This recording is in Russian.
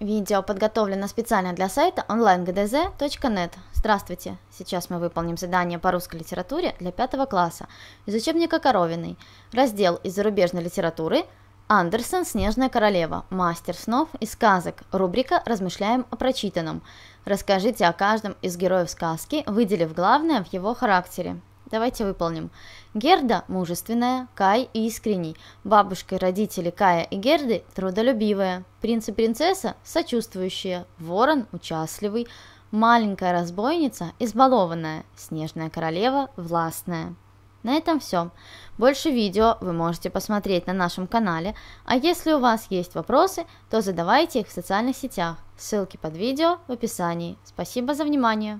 Видео подготовлено специально для сайта onlinegdz.net. Здравствуйте! Сейчас мы выполним задание по русской литературе для пятого класса из учебника Коровиной. Раздел из зарубежной литературы Андерсон «Снежная королева», «Мастер снов» и «Сказок». Рубрика «Размышляем о прочитанном». Расскажите о каждом из героев сказки, выделив главное в его характере. Давайте выполним. Герда – мужественная, Кай – искренний. Бабушка и родители Кая и Герды – трудолюбивая. Принц и принцесса – сочувствующие. Ворон – участливый. Маленькая разбойница – избалованная. Снежная королева – властная. На этом все. Больше видео вы можете посмотреть на нашем канале, а если у вас есть вопросы, то задавайте их в социальных сетях. Ссылки под видео в описании. Спасибо за внимание!